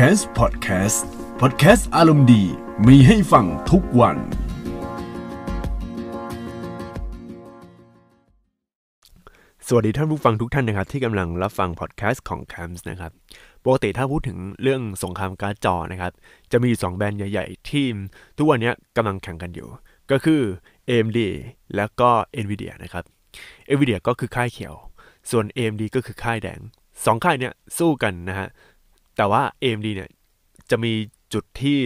แคสต์พอดแคสต์พอดแคสต์อารมณ์ดี มีให้ฟังทุกวัน สวัสดีท่านผู้ฟังทุกท่านนะครับที่กำลังรับฟังพอดแคสต์ของแคมส์นะครับปกติถ้าพูดถึงเรื่องสงครามการ์ดจอนะครับจะมีสองแบรนด์ใหญ่ๆที่ทุกวันนี้กำลังแข่งกันอยู่ ก็คือ AMD แล้วก็ NVIDIA นะครับ NVIDIA ก็คือค่ายเขียว ส่วน AMD ก็คือค่ายแดง สองค่ายเนี้ยสู้กันนะฮะแต่ว่า AMD เนี่ยจะมีจุดที่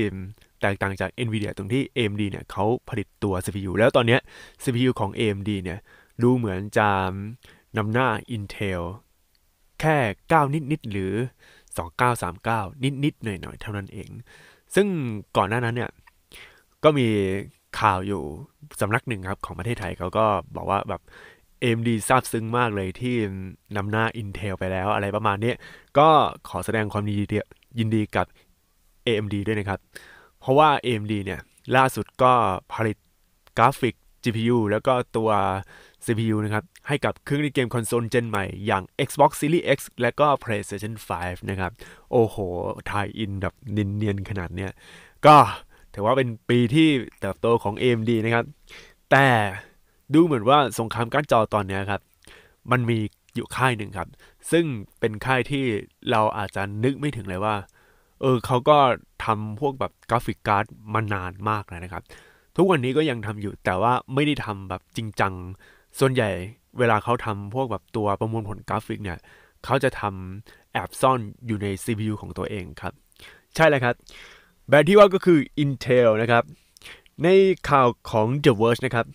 แตกต่างจาก NVIDIA ตรงที่ AMD เนี่ยเขาผลิตตัว CPU แล้วตอนนี้ CPU ของ AMD เนี่ยดูเหมือนจะนำหน้า Intel แค่ 9 นิดนิดหรือ 2939 นิดนิดหน่อยหน่อยเท่านั้นเอง ซึ่งก่อนหน้านั้นเนี่ยก็มีข่าวอยู่สำนักหนึ่งครับของประเทศไทยเขาก็บอกว่าแบบเอ็มดีซาบซึ้งมากเลยที่นำหน้า Intel ไปแล้วอะไรประมาณนี้ ก็ขอแสดงความยินดียินดีกับ AMD ด้วยนะครับ เพราะว่า AMD เนี่ย ล่าสุดก็ผลิตกราฟิก GPU แล้วก็ตัว CPU นะครับ ให้กับเครื่องเล่นเกมคอนโซลเจนใหม่อย่าง Xbox Series X และก็ PlayStation 5 นะครับ โอ้โหทายอินแบบเนียนๆขนาดเนี้ยก็ถือว่าเป็นปีที่เติบโตของ AMD นะครับแต่ดูเหมือนว่าสงครามการ์ดจอตอนนี้ครับ มันมีอยู่ค่ายหนึ่งครับ ซึ่งเป็นค่ายที่เราอาจจะนึกไม่ถึงเลยว่า เออเขาก็ทำพวกแบบกราฟิกการ์ดมานานมากแล้วนะครับ ทุกวันนี้ก็ยังทำอยู่ แต่ว่าไม่ได้ทำแบบจริงจังส่วนใหญ่ เวลาเขาทำพวกแบบตัวประมวลผลกราฟิกเนี่ยเขาจะทำแอบซ่อนอยู่ใน CPU ของตัวเองครับ ใช่แล้วครับ แบบที่ว่าก็คือ Intel นะครับ ในข่าวของ The Verge นะครับ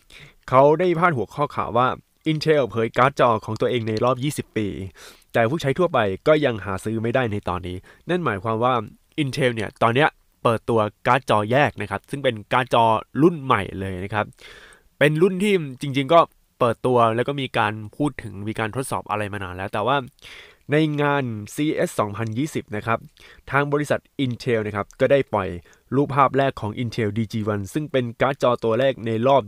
เขาได้พาดหัวข้อข่าวว่า Intel เผยการ์ดจอของตัวเองในรอบ 20 ปี แต่ผู้ใช้ทั่วไปก็ยังหาซื้อไม่ได้ในตอนนี้ นั่นหมายความว่า Intel เนี่ยตอนเนี้ยเปิดตัวการ์ดจอแยกนะครับ ซึ่งเป็นการ์ดจอรุ่นใหม่เลยนะครับ เป็นรุ่นที่จริงๆก็เปิดตัวแล้วก็มีการพูดถึงมีการทดสอบอะไรมานานแล้วแต่ว่าในงาน c s 2020นะครับ ทางบริษัท Intel นะครับก็ได้ปล่อยรูปภาพแรกของ Intel DG1 ซึ่งเป็นการ์ดจอตัวแรกในรอบ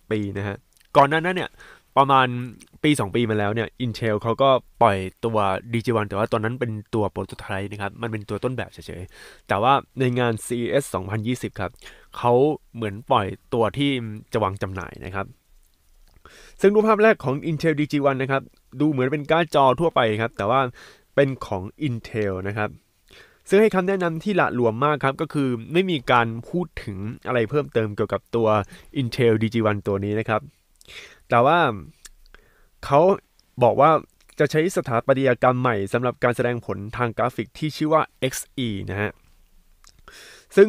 20 ปีนะฮะ ก่อนหน้านั้นเนี่ยประมาณปี 2 ปีมาแล้วเนี่ย Intel เขาก็ปล่อยตัว DG1 แต่ว่าตอนนั้นเป็นตัวโปรโตไทป์นะครับ มันเป็นตัวต้นแบบเฉยๆ แต่ว่าในงาน CES 2020ครับเขาเหมือนปล่อยตัวที่จะวางจำหน่ายนะครับซึ่งรูปภาพแรกของ Intel DG1 นะครับดูเหมือนเป็นการ์ดจอทั่วไปครับ แต่ว่าเป็นของ Intel นะครับ ซึ่งให้คำแนะนำที่ละหลวมมากครับ ก็คือไม่มีการพูดถึงอะไรเพิ่มเติมเกี่ยวกับตัว Intel DG1 ตัวนี้นะครับ แต่ว่าเขาบอกว่าจะใช้สถาปัตยกรรมใหม่สำหรับการแสดงผลทางกราฟิกที่ชื่อว่า XE นะฮะซึ่ง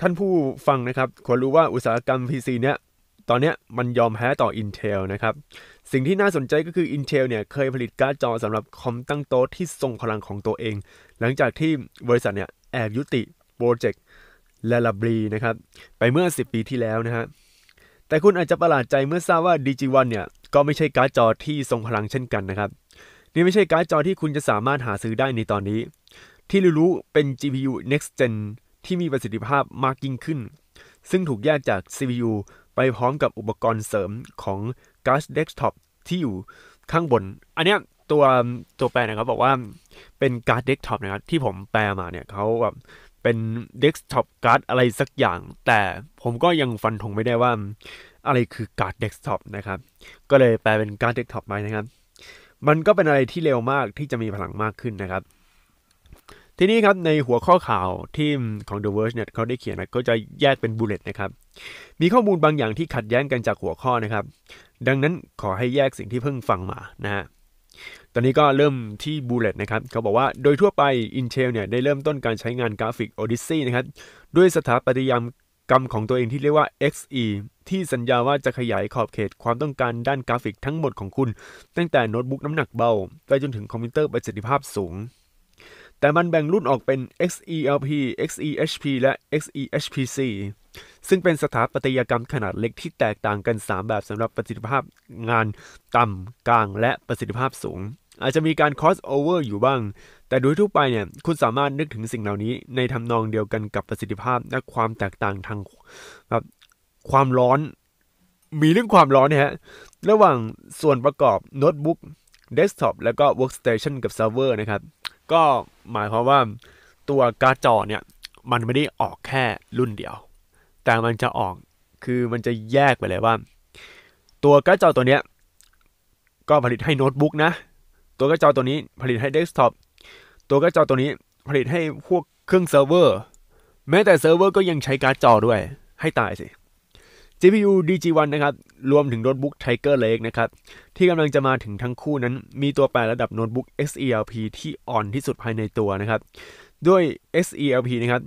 ท่านผู้ฟังนะครับควรรู้ว่าอุตสาหกรรม PC เนี้ยตอนนี้มันยอมแพ้ต่อ Intel นะครับ สิ่งที่น่าสนใจก็คือ Intel เนี่ย เคยผลิตการ์ดจอสำหรับคอมตั้งโต๊ะที่ทรงพลังของตัวเอง หลังจากที่บริษัทเนี่ยแอบยุติ โปรเจกต์ลาลาบรี นะครับ ไปเมื่อ 10 ปีที่แล้วนะฮะ แต่คุณอาจจะประหลาดใจเมื่อทราบว่า DG1 เนี่ย ก็ไม่ใช่การ์ดจอที่ทรงพลังเช่นกันนะครับนี่ไม่ใช่การ์ดจอที่คุณจะสามารถหาซื้อได้ในตอนนี้ ที่รู้เป็น GPU next gen ที่มีประสิทธิภาพมากยิ่งขึ้น ซึ่งถูกแยกจาก CPU ไปพร้อมกับอุปกรณ์เสริมของก a s Desktop ที่อยู่ข้างบน อันนี้ตัวตัวแปลนะครับบอกว่าเป็นการ์ดเดสก์ท็อปนะครับที่ผมแปลมาเนี่ยเขาแบบเป็นเดสก์ท็อปการ์ดอะไรสักอย่าง แต่ผมก็ยังฟันธงไม่ได้ว่าอะไรคือการ์ดเดสก์ท็อปนะครับ ก็เลยแปลเป็นการ์ดเดสก์ท็อปไปนะครับ มันก็เป็นอะไรที่เร็วมากที่จะมีพลังมากขึ้นนะครับ ทีนี้ครับในหัวข้อข่าวที่ของ The Verge เนี่ยเขาได้เขียนนะก็จะแยกเป็นบูลเลตนะครับมีข้อมูลบางอย่างที่ขัดแย้งกันจากหัวข้อนะครับ ดังนั้นขอให้แยกสิ่งที่เพิ่งฟังมา นะฮะ ตอนนี้ก็เริ่มที่บูเลตนะครับ เขาบอกว่าโดยทั่วไป Intel เนี่ย ได้เริ่มต้นการใช้งานกราฟิก Odyssey นะครับ ด้วยสถาปัตยกรรมของตัวเองที่เรียกว่า XE ที่สัญญาว่าจะขยายขอบเขตความต้องการด้านกราฟิกทั้งหมดของคุณ ตั้งแต่โน้ตบุ๊กน้ำหนักเบา ไปจนถึงคอมพิวเตอร์ประสิทธิภาพสูงแต่มันแบ่งรุ่นออกเป็น XELP XEHP และ XEHPC ซึ่งเป็นสถาปัตยกรรมขนาดเล็กที่แตกต่างกัน 3 แบบสำหรับประสิทธิภาพงานต่ำกลางและประสิทธิภาพสูง อาจจะมีการ cross over อยู่บ้าง แต่โดยทั่วไปเนี่ยคุณสามารถนึกถึงสิ่งเหล่านี้ ในทำนองเดียวกันกับประสิทธิภาพและความแตกต่างทางแบบความร้อน มีเรื่องความร้อนนะฮะระหว่างส่วนประกอบโน้ตบุ๊กเดสก์ท็อปแล้วก็เวิร์กสเตชันกับเซิร์ฟเวอร์นะครับก็หมายความว่าตัวการ์ดจอเนี่ยมันไม่ได้ออกแค่รุ่นเดียวแต่มันจะออกคือมันจะแยกไปเลยว่า ตัวการ์ดจอตัวเนี้ยก็ผลิตให้โน้ตบุ๊กนะ ตัวการ์ดจอตัวนี้ผลิตให้เดสก์ท็อปตัวการ์ดจอตัวนี้ผลิตให้พวกเครื่องเซิร์ฟเวอร์แม้แต่เซิร์ฟเวอร์ก็ยังใช้การ์ดจอด้วยให้ตายสิ CPU DG1 นะครับ รวมถึงโน้ตบุ๊ก Tiger Lake นะครับ ที่กำลังจะมาถึงทั้งคู่นั้น มีตัวแปรระดับโน้ตบุ๊ก XELP ที่อ่อนที่สุดภายในตัวนะครับ ด้วย XELP นะครับ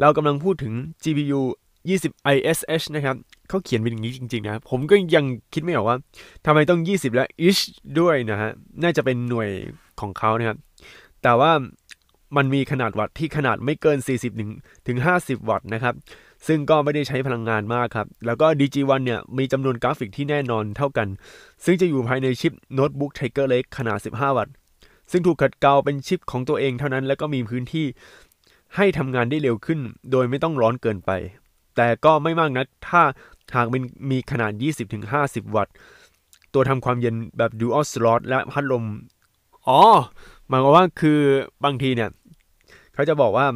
เรากำลังพูดถึง GPU 20 ISH นะครับเขาเขียนเป็นอย่างนี้จริง ๆ นะผมก็ยังคิดไม่ออกว่า ทำไมต้อง 20 และ ish ด้วยนะฮะ น่าจะเป็นหน่วยของเขานะครับ แต่ว่ามันมีขนาดวัตต์ที่ขนาดไม่เกิน40ถึง50 วัตต์นะครับซึ่งก็ไม่ได้ใช้พลังงานมากครับ แล้วก็ DG1 เนี่ย มีจำนวนกราฟิกที่แน่นอนเท่ากัน ซึ่งจะอยู่ภายในชิปโน้ตบุ๊ก Tiger Lake ขนาด 15 วัตต์ ซึ่งถูกขัดเกลาเป็นชิปของตัวเองเท่านั้น แล้วก็มีพื้นที่ให้ทำงานได้เร็วขึ้น โดยไม่ต้องร้อนเกินไป แต่ก็ไม่มากนะัก ถ้า หากมันมีขนาด 20-50 วัตต์ ตัวทำความเย็นแบบ dual slot และพัดลม อ๋อ หมายความว่าคือบางทีเนี่ยเขาจะบอกว่า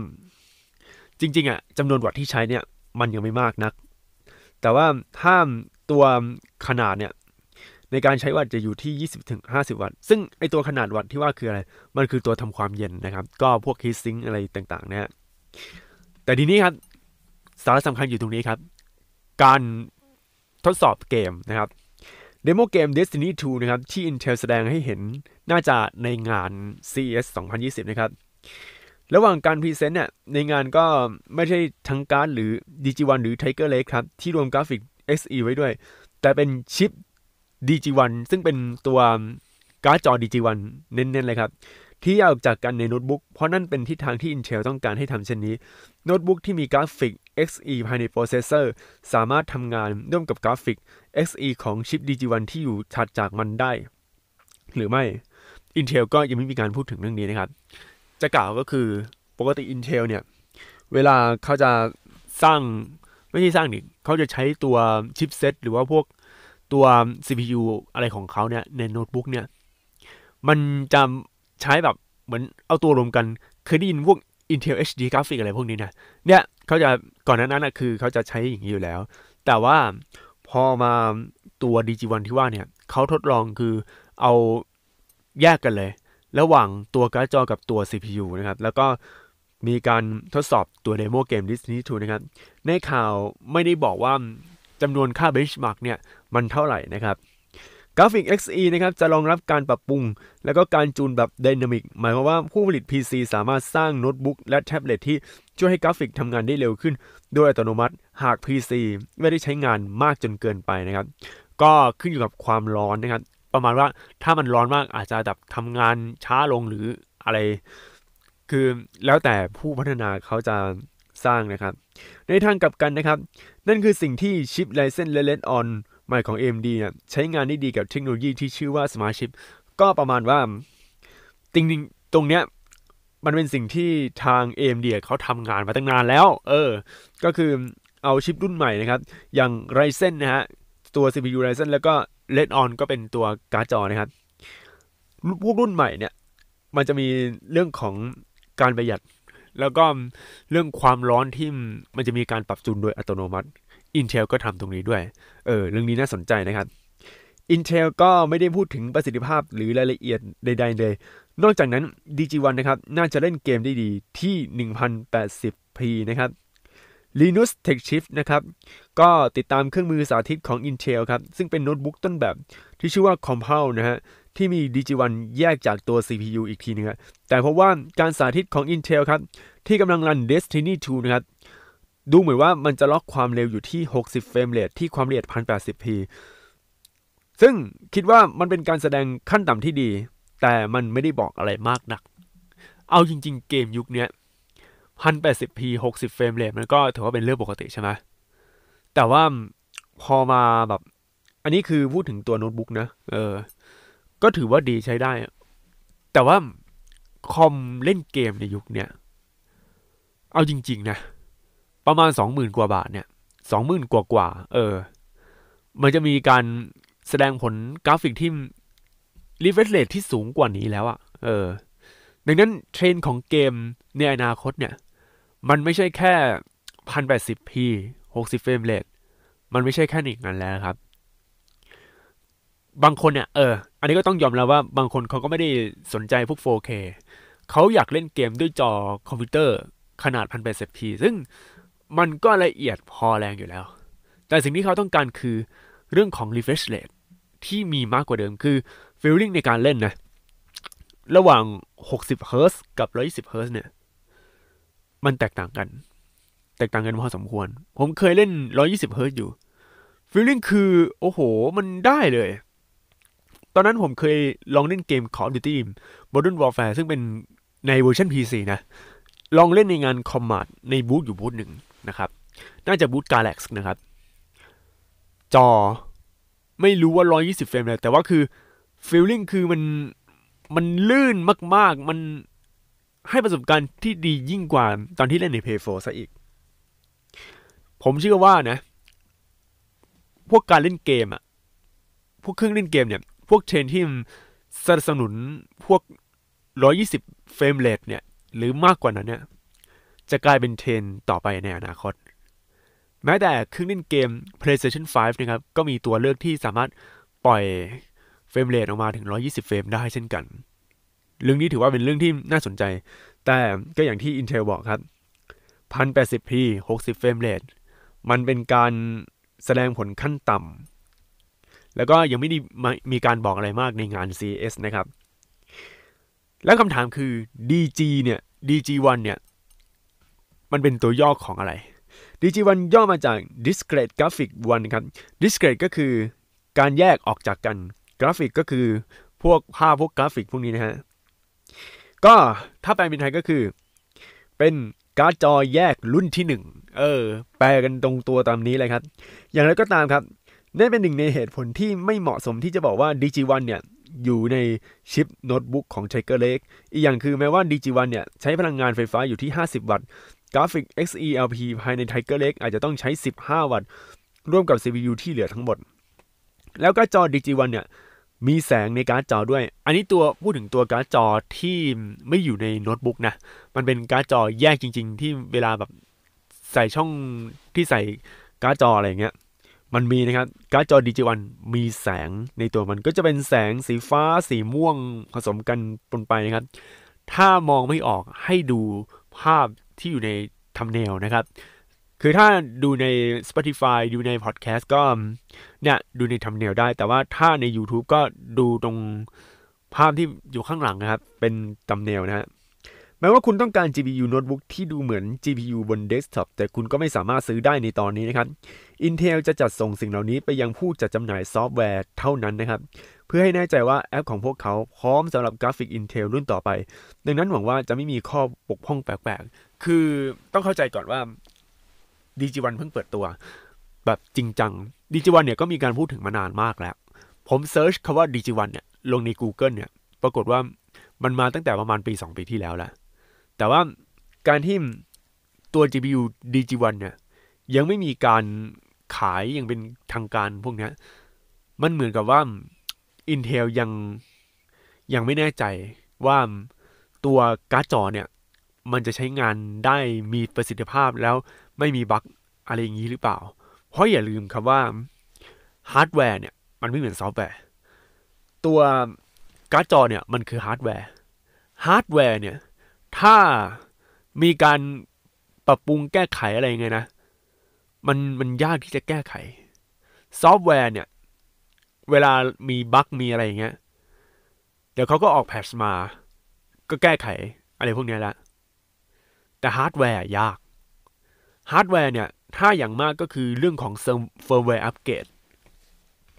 จริงๆอะ่ะจำนวนวัตต์ที่ใช้เนี่ยมันยังไม่มากนัก แต่ว่าถ้าตัวขนาดเนี่ยในการใช้วัตจะอยู่ที่ 20ถึง50 วัตต์ ซึ่งไอตัวขนาดวัตที่ว่าคืออะไร มันคือตัวทำความเย็นนะครับ ก็พวกคีซิงอะไรต่างๆเนี่ย แต่ทีนี้ครับสาระสำคัญอยู่ตรงนี้ครับ การทดสอบเกมนะครับเดโมเกม Destiny 2 นะครับ ที่ Intel แสดงให้เห็นน่าจะในงาน CES 2020 นะครับระหว่างการพรีเซนต์เนี่ยในงานก็ไม่ใช่ทั้งการ์ดหรือดิจิวันหรือไทเกอร์เลครับ ที่รวมกราฟิก SE ไว้ด้วย แต่เป็นชิปดิจิวันซึ่งเป็นตัวการ์ดจอดิจิวันเน้นๆเลยครับที่ยากจากกันในโน้ตบุ๊กเพราะนั่นเป็นทิศทางที่ Intel ต้องการให้ทำเช่นนี้โน้ตบุ๊กที่มีกราฟิก XE ภายในโปรเซสเซอร์สามารถทำงานร่วมกับกราฟิก XE ของชิปดิจิวันที่อยู่ถัดจากมันได้ หรือไม่ Intel ก็ยังไม่มีการพูดถึงเรื่องนี้นะครับจะกล่าวก็คือปกติ Intel เนี่ย เวลาเขาจะสร้างไม่ใช่สร้างี่เขาจะใช้ตัวชิปเซตหรือว่าพวกตัว CPU อะไรของเขาเนี่ย ในโน้ตบุ๊กเนี่ย มันจะใช้แบบเหมือนเอาตัวรวมกันเคยได้ยินพวก Intel HD Graphics อะไรพวกนี้นะเนี่ย เขาจะก่อนหน้านั้นนะคือเขาจะใช้อย่างนี้อยู่แล้ว แต่ว่าพอมาตัว DG1 ที่ว่าเนี่ยเขาทดลองคือเอาแยกกันเลยระหว่างตัวการ์ดจอกับตัว CPU นะครับแล้วก็มีการทดสอบตัวเดโมเกม Disney 2 นะครับ ในข่าวไม่ได้บอกว่าจำนวนค่า benchmark เนี่ยมันเท่าไหร่นะครับกราฟิก XE นะครับจะรองรับการปรับปรุง และก็การจูนแบบไดนามิกหมายความว่าผู้ผลิต PC สามารถสร้างโน้ตบุ๊กและแท็บเล็ตที่ช่วยให้กราฟิกทำงานได้เร็วขึ้นโดยอัตโนมัติหาก PC ไม่ได้ใช้งานมากจนเกินไปนะครับ ก็ขึ้นอยู่กับความร้อนนะครับประมาณว่าถ้ามันร้อนมากอาจจะแบบทำงานช้าลงหรืออะไร คือแล้วแต่ผู้พัฒนาเขาจะสร้างนะครับ ในทางกลับกันนะครับนั่นคือสิ่งที่ชิปไลเซนเลเลนออนใหม่ของ AMD เนี่ยใช้งานได้ดีกับเทคโนโลยีที่ชื่อว่า Smart Chip ก็ประมาณว่าจริงๆตรงเนี้ยมันเป็นสิ่งที่ทาง AMD เขาทำงานมาตั้งนานแล้ว เออก็คือเอาชิปรุ่นใหม่นะครับ อย่าง Ryzen นะฮะตัว CPU Ryzen แล้วก็เลดออนก็เป็นตัวการ์ดจอ นะครับพวกรุ่นใหม่เนี่ย มันจะมีเรื่องของการประหยัด แล้วก็เรื่องความร้อนที่มันจะมีการปรับจูนโดยอัตโนมัติ Intel ก็ทำตรงนี้ด้วยเออเรื่องนี้น่าสนใจนะครับ Intel ก็ไม่ได้พูดถึงประสิทธิภาพหรือรายละเอียดใดๆเลยนอกจากนั้น DG1 นะครับ น่าจะเล่นเกมได้ดี ที่ 1080p นะครับ Linux Tech Shift นะครับก็ติดตามเครื่องมือสาธิตของ Intel ครับซึ่งเป็นโน้ตบุ๊กต้นแบบที่ชื่อว่า Compal นะฮะที่มี DG1 แยกจากตัว CPU อีกทีนึงครแต่เพราะว่าการสาธิตของ Intel ครับที่กำลังรัน Destiny 2นะครับดูเหมือนว่ามันจะล็อกความเร็วอยู่ที่ 60เฟรมเรทที่ความละเอียด 1080p ซึ่งคิดว่ามันเป็นการแสดงขั้นต่ำที่ดี แต่มันไม่ได้บอกอะไรมากนัก เอาจริงๆเกมยุคนี้ 1080p 60เฟรมเรทมันก็ถือว่าเป็นเรื่องปกติใช่ไหมแต่ว่าพอมาแบบ อันนี้คือพูดถึงตัวโน้ตบุ๊กนะ เออ ก็ถือว่าดีใช้ได้ แต่ว่า คอมเล่นเกมในยุคเนี้ยเอาจริงๆนะ ประมาณสองหมื่นกว่าบาทเนี่ย สองหมื่นกว่ากว่าเออ มันจะมีการแสดงผลกราฟิกที่รีเฟรชเรทที่สูงกว่านี้แล้วอะะเออ ดังนั้นเทรนของเกมในอนาคตเนี่ยมันไม่ใช่แค่ 1080p 60เฟรมเรทมันไม่ใช่แค่นี้นั้นแล้วครับ บางคนเนี่ยเออ อันนี้ก็ต้องยอมแล้วว่าบางคนเขาก็ไม่ได้สนใจพวก 4K เขาอยากเล่นเกมด้วยจอคอมพิวเตอร์ขนาด 1080p ซึ่งมันก็ละเอียดพอแรงอยู่แล้ว แต่สิ่งที่เขาต้องการคือเรื่องของ refresh rate ที่มีมากกว่าเดิมคือ feeling ในการเล่นนะ ระหว่าง60 h z กับ120 h z เนี่ยมันแตกต่างกัน แตกต่างกันพอสมควร ผมเคยเล่น120เฮิร์ตอยู่ ฟีลลิ่งคือ โอ้โห มันได้เลย ตอนนั้นผมเคยลองเล่นเกม Call of Duty Modern Warfare ซึ่งเป็นในเวอร์ชัน PC นะ ลองเล่นในงานคอมมานด์ในบูธอยู่บูธหนึ่งนะครับ น่าจะบูธ Galax นะครับ จอไม่รู้ว่า 120เฟรมเลยแต่ว่าคือฟีลลิ่งคือมัน มันลื่นมาก ๆ มันให้ประสบการณ์ที่ดียิ่งกว่า ตอนที่เล่นในเพย์โฟซะอีก ผมเชื่อว่านะพวกการเล่นเกมอะพวกเครื่องเล่นเกมเนี่ยพวกเทรนที่สนับสนุนพวก 120เฟรมเรทเนี่ยหรือมากกว่านั้นเนี่ยจะกลายเป็นเทรนต่อไปในอนาคต แม้แต่เครื่องเล่นเกม PlayStation 5 นะครับก็มีตัวเลือกที่สามารถปล่อยเฟรมเรทออกมาถึง 120เฟรมได้เช่นกันเรื่องนี้ถือว่าเป็นเรื่องที่น่าสนใจ แต่ก็อย่างที่ Intel บอกครับ 1080p 60เฟรมเรท มันเป็นการแสดงผลขั้นต่ำ แล้วก็ยังไม่ได้มีการบอกอะไรมากในงาน CES นะครับ แล้วคำถามคือ DG เนี่ย DG1 เนี่ย มันเป็นตัวย่อของอะไร DG1 ย่อมาจาก Discrete Graphic one ครับ Discrete ก็คือการแยกออกจากกันกราฟิกก็คือพวกภาพพวกกราฟิกพวกนี้นะฮะก็ถ้าแปลเป็นไทยก็คือ เป็นการ์ดจอแยกรุ่นที่ 1 เออ แปลกันตรงตัวตามนี้เลยครับ อย่างไรก็ตามครับนั่นเป็นหนึ่งในเหตุผลที่ไม่เหมาะสมที่จะบอกว่า DG1 เนี่ยอยู่ในชิปโน้ตบุ๊กของ Tiger Lake อีกอย่างคือแม้ว่า DG1 เนี่ยใช้พลังงานไฟฟ้าอยู่ที่ 50 วัตต์กราฟิก XELP ภายใน Tiger Lake อาจจะต้องใช้ 15 วัตต์ ร่วมกับ CPU ที่เหลือทั้งหมด แล้วก็จอ DG1 เนี่ยมีแสงในการ์ดจอด้วย อันนี้ตัวพูดถึงตัวการ์ดจอที่ไม่อยู่ในโน้ตบุ๊กนะ มันเป็นการ์ดจอแยกจริง ๆ ที่เวลาแบบใส่ช่องที่ใส่การ์ดจออะไรเงี้ย มันมีนะครับการ์ดจอดิจิวันมีแสงในตัวมัน ก็จะเป็นแสงสีฟ้าสีม่วงผสมกันปนไปนะครับ ถ้ามองไม่ออกให้ดูภาพที่อยู่ในทำเนลนะครับคือถ้าดูใน Spotify ดูใน Podcast ก็เนี่ยดูในทำเนียวได้ แต่ว่าถ้าใน YouTube ก็ดูตรงภาพที่อยู่ข้างหลังนะครับ เป็นตำเนียวนะฮะแม้ว่าคุณต้องการ GPU Notebook ที่ดูเหมือน GPU บน Desktop แต่คุณก็ไม่สามารถซื้อได้ในตอนนี้นะครับ Intel จะจัดส่งสิ่งเหล่านี้ ไปยังผู้จัดจำหน่ายซอฟต์แวร์เท่านั้นนะครับ เพื่อให้แน่ใจว่าแอปของพวกเขาพร้อมสำหรับกราฟิก Intel รุ่นต่อไป ดังนั้นหวังว่าจะไม่มีข้อบกพร่องแปลกๆ คือต้องเข้าใจก่อนว่าดีจีวันเพิ่งเปิดตัว แบบจริงจังดีจีวันเนี่ยก็มีการพูดถึงมานานมากแล้ว ผมเซิร์ชคาว่าดีจีวันเนี่ย ลงใน Google เนี่ย ปรากฏว่ามันมาตั้งแต่ประมาณปี 2 ปีที่แล้วแหละแต่ว่าการที่ตัว GPU DG1 เนี่ย ยังไม่มีการขายยังเป็นทางการพวกนี้มันเหมือนกับว่า Intel ยังยังไม่แน่ใจว่าตัวการ์ดจอเนี่ยมันจะใช้งานได้มีประสิทธิภาพแล้วไม่มีบั๊กอะไรอย่างนี้หรือเปล่า เพราะอย่าลืมครับว่าฮาร์ดแวร์เนี่ย มันไม่เหมือนซอฟต์แวร์ตัวการ์ดจอเนี่ย มันคือฮาร์ดแวร์ฮาร์ดแวร์เนี่ยถ้ามีการปรับปรุงแก้ไขอะไรยังไงนะ มันมันยากที่จะแก้ไข ซอฟต์แวร์เนี่ยเวลามีบั๊กมีอะไรอย่างเงี้ยเดี๋ยวเขาก็ออกแพทช์มาก็แก้ไข อะไรพวกนี้ละแต่ฮาร์ดแวร์ยากฮาร์ดแวร์เนี่ยถ้าอย่างมากก็คือเรื่องของเฟิร์มแวร์อัปเกรด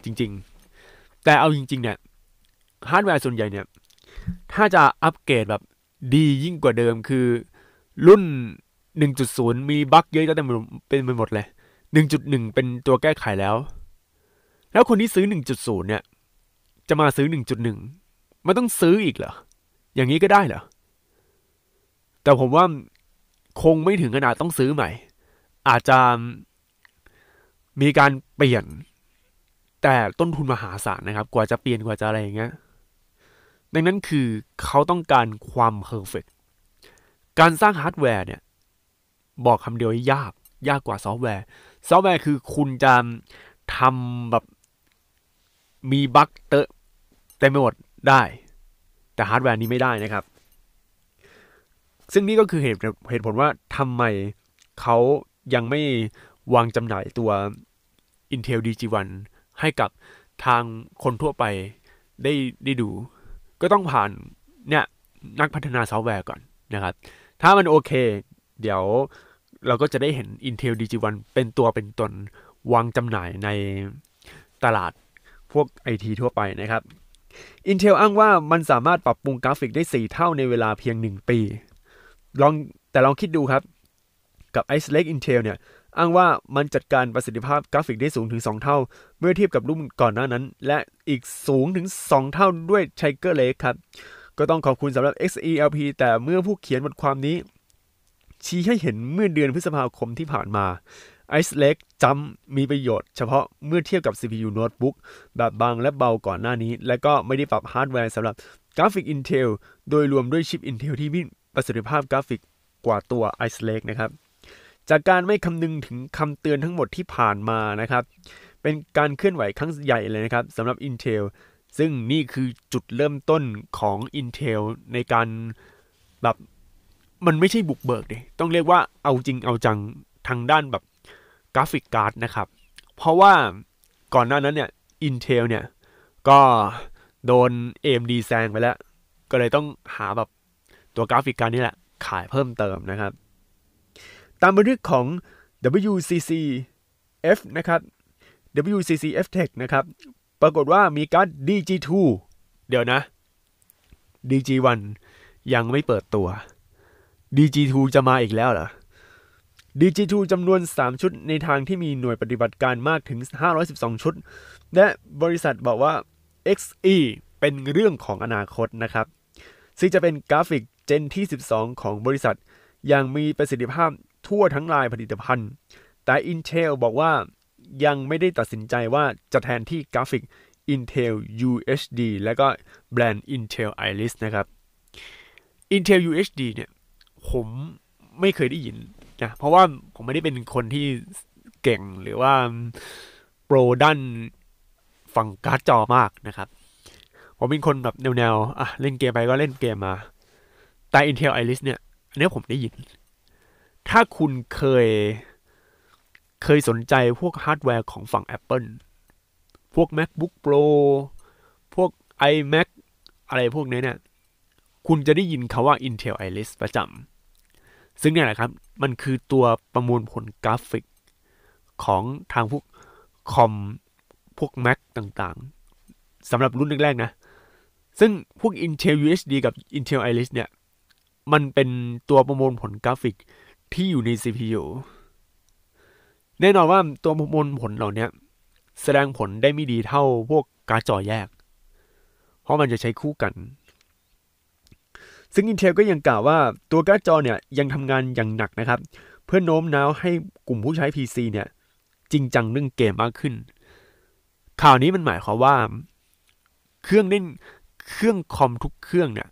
จริงๆ แต่เอาจริง ๆ เนี่ยฮาร์ดแวร์ส่วนใหญ่เนี่ย ถ้าจะอัปเกรดแบบดียิ่งกว่าเดิมคือ รุ่น 1.0 มีบั๊กเยอะแต่เป็นไปหมดเลย 1.1 เป็นตัวแก้ไขแล้ว แล้วคนที่ซื้อ 1.0 เนี่ย จะมาซื้อ 1.1มันต้องซื้ออีกเหรอ อย่างนี้ก็ได้เหรอ แต่ผมว่าคงไม่ถึงขนาดต้องซื้อใหม่อาจจะมีการเปลี่ยนแต่ต้นทุนมหาศาลนะครับ กว่าจะเปลี่ยนกว่าจะอะไรอย่างเงี้ยดังนั้นคือเขาต้องการความเพอร์เฟกการสร้างฮาร์ดแวร์เนี่ย บอกคำเดียวยาก ยากกว่าซอฟต์แวร์ซอฟต์แวร์คือคุณจะทำแบบมีบั๊กเตอะเต็มไปหมดได้ แต่ฮาร์ดแวร์นี้ไม่ได้นะครับ ซึ่งนี่ก็คือเหตุเหตุผลว่าทำไม เขายังไม่วางจำหน่ายตัว Intel DG1 ให้กับทางคนทั่วไปได้ได้ดู ก็ต้องผ่านเนี่ยนักพัฒนาซอฟต์แวร์ก่อนนะครับ ถ้ามันโอเค เดี๋ยวเราก็จะได้เห็น Intel DG1 เป็นตัวเป็นตนวางจำหน่ายในตลาดพวกไอทีทั่วไปนะครับ Intel อ้างว่ามันสามารถปรับปรุงกราฟิกได้ 4 เท่าในเวลาเพียง 1 ปี ลองแต่ลองคิดดูครับกับ Ice Lake Intel เนี่ยอ้างว่ามันจัดการประสิทธิภาพกราฟิกได้สูงถึง 2 เท่า เมื่อเทียบกับรุ่นก่อนหน้านั้น และอีกสูงถึง 2 เท่าด้วย Tiger Lake ครับก็ต้องขอบคุณสำหรับ XELP แต่เมื่อผู้เขียนบทความนี้ ชี้ให้เห็นเมื่อเดือนพฤษภาคมที่ผ่านมา Ice Lake จำมีประโยชน์เฉพาะเมื่อเทียบกับ CPU Notebook แบบบางและเบาก่อนหน้านี้ และก็ไม่ได้ปรับฮาร์ดแวร์สำหรับกราฟิก Intel โดยรวมด้วยชิป Intel ที่มีประสิทธิภาพกราฟิกกว่าตัว Ice Lake นะครับจากการไม่คำนึงถึงคำเตือนทั้งหมดที่ผ่านมานะครับ เป็นการเคลื่อนไหวครั้งใหญ่เลยนะครับสำหรับ Intel ซึ่งนี่คือจุดเริ่มต้นของ Intel ในการแบบมันไม่ใช่บุกเบิกเลยต้องเรียกว่าเอาจริงเอาจังทางด้านแบบกราฟิกการ์ดนะครับ เพราะว่าก่อนหน้านั้นเนี่ย Intel เนี่ย ก็โดน AMD แซงไปแล้ว ก็เลยต้องหาแบบตัวกราฟิกการ์ดนี่แหละขายเพิ่มเติมนะครับตามบันทึกของ WCCF นะครับ WCCF Tech นะครับ ปรากฏว่ามีการ DG2 เดี๋ยวนะ DG1 ยังไม่เปิดตัว DG2 จะมาอีกแล้วเหรอ DG2 จำนวน 3 ชุดในทางที่มีหน่วยปฏิบัติการมากถึง 512 ชุด และบริษัทบอกว่า XE เป็นเรื่องของอนาคตนะครับ ซึ่งจะเป็นกราฟิกเจนที่ 12 ของบริษัทอย่างมีประสิทธิภาพทั่วทั้งลายผลิตภัณฑ์ แต่ Intel บอกว่ายังไม่ได้ตัดสินใจว่าจะแทนที่กราฟิก Intel UHD และก็แบรนด์ Intel Iris นะครับ Intel UHD เนี่ย ผมไม่เคยได้ยินนะ เพราะว่าผมไม่ได้เป็นคนที่เก่งหรือว่าโปรด้านฝั่งการ์ดจอมากนะครับ ผมเป็นคนแบบแนวๆ เล่นเกมไปก็เล่นเกมมา แต่ Intel Iris เนี่ย อันนี้ผมได้ยินถ้าคุณเคย เคยสนใจพวกฮาร์ดแวร์ของฝั่ง Apple พวก MacBook Pro พวก iMac อะไรพวกนี้เนี่ย คุณจะได้ยินคาว่า Intel Iris ประจำ ซึ่งเนี่ยแหละครับ มันคือตัวประมวลผลกราฟิก ของทางพวก คอม พวก Mac ต่างๆ สำหรับรุ่นแรกๆ นะ ซึ่งพวก Intel UHD กับ Intel Iris เนี่ย มันเป็นตัวประมวลผลกราฟิกที่อยู่ใน CPU แน่นอนว่าตัวมวลผลเหล่านี้แสดงผลได้ไม่ดีเท่าพวกการ์ดจอแยกเพราะมันจะใช้คู่กัน ซึ่ง Intel ก็ยังกล่าวว่าตัวการ์ดจอเนี่ยยังทำงานอย่างหนักนะครับ เพื่อโน้ม น้าวให้กลุ่มผู้ใช้ PC เนี่ยจริงจังเรื่องเกมมากขึ้น ข่าวนี้มันหมายความว่า เครื่องเล่นเครื่องคอมทุกเครื่องเนี่ย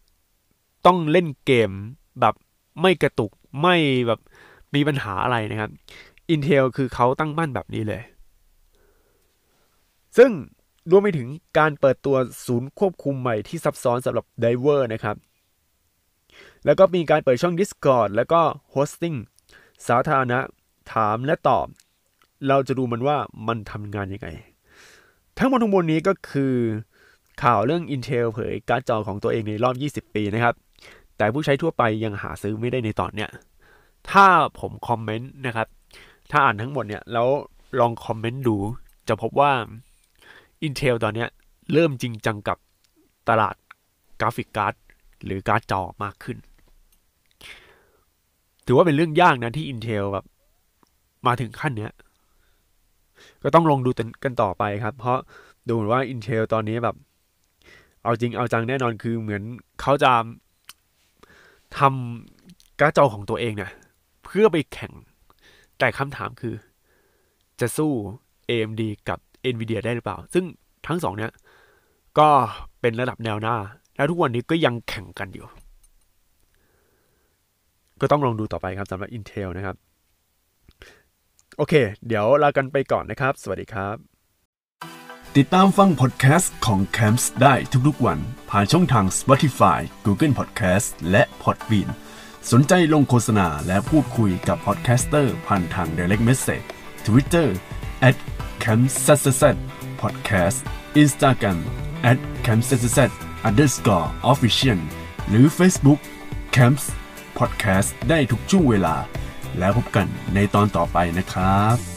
ต้องเล่นเกมแบบไม่กระตุกไม่แบบมีปัญหาอะไรนะครับ Intel คือเขาตั้งมั่นแบบนี้เลย ซึ่งรวมไปถึงการเปิดตัวศูนย์ควบคุมใหม่ที่ซับซ้อนสำหรับ d i v e r นะครับ แล้วก็มีการเปิดช่อง Discord แล้วก็ Hosting สาธารณะถามและตอบ เราจะดูมันว่ามันทำงานยังไง ทั้งหมดทั้งมวลนี้ก็คือข่าวเรื่อง Intel เผยการ์ดจอของตัวเองในรอบ 20 ปีนะครับแต่ผู้ใช้ทั่วไปยังหาซื้อไม่ได้ในตอนเนี้ยถ้าผมคอมเมนต์นะครับ ถ้าอ่านทั้งหมดเนี่ย แล้วลองคอมเมนต์ดู จะพบว่า Intel ตอนเนี้ยเริ่มจริงจังกับตลาดกราฟิกการ์ดหรือการ์ดจอมากขึ้น ถือว่าเป็นเรื่องยากนะ ที่ Intel แบบ มาถึงขั้นเนี้ย ก็ต้องลองดูกันต่อไปครับ เพราะดูเหมือนว่า Intel ตอนนี้แบบ เอาจริงเอาจังแน่นอนคือเหมือนเขาจะทำการ์ดจอของตัวเองเนี่ย เพื่อไปแข่ง แต่คำถามคือ จะสู้ AMD กับ NVIDIA ได้หรือเปล่า ซึ่งทั้งสองเนี่ยก็เป็นระดับแนวหน้าและทุกวันนี้ก็ยังแข่งกันอยู่ก็ต้องลองดูต่อไปครับสำหรับ Intel นะครับ โอเค เดี๋ยวลา กันไปก่อนนะครับ สวัสดีครับติดตามฟังพอดแคสต์ของ Camps ได้ทุกๆวันผ่านช่องทาง Spotify Google Podcast และ Podbean สนใจลงโฆษณาและพูดคุยกับพอดแคสเตอร์ผ่านทาง Direct Message Twitter at c a m p s s podcast Instagram at c a m p s s underscore official หรือ Facebook Camps Podcast ได้ทุกช่วงเวลา แล้วพบกันในตอนต่อไปนะครับ